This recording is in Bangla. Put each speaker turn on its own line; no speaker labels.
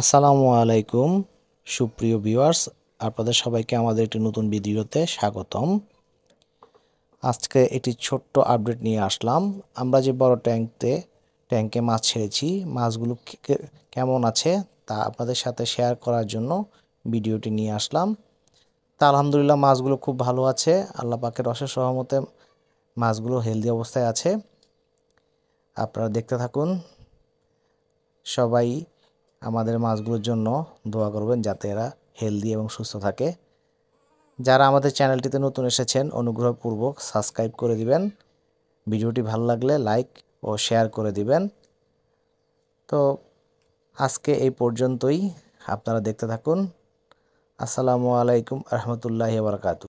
আসসালামু আলাইকুম সুপ্রিয় ভিউয়ার্স আপনাদের সবাইকে আমাদের একটি নতুন ভিডিওতে স্বাগতম আজকে একটি ছোট্ট আপডেট নিয়ে আসলাম আমরা যে বড় ট্যাঙ্কতে ট্যাঙ্কে মাছ ছেড়েছি মাছগুলো কেমন আছে তা আপনাদের সাথে শেয়ার করার জন্য ভিডিওটি নিয়ে আসলাম তা আলহামদুলিল্লাহ মাছগুলো খুব ভালো আছে আল্লাহ পাকের অশেষ সহমতে মাছগুলো হেলদি অবস্থায় আছে আপনারা দেখতে থাকুন সবাই আমাদের মাছগুলোর জন্য দোয়া করবেন যাতে এরা হেলদি এবং সুস্থ থাকে যারা আমাদের চ্যানেলটিতে নতুন এসেছেন অনুগ্রহপূর্বক সাবস্ক্রাইব করে দিবেন ভিডিওটি ভালো লাগলে লাইক ও শেয়ার করে দিবেন তো আজকে এই পর্যন্তই আপনারা দেখতে থাকুন আসসালামু আলাইকুম রহমতুল্লাহ বারকাতু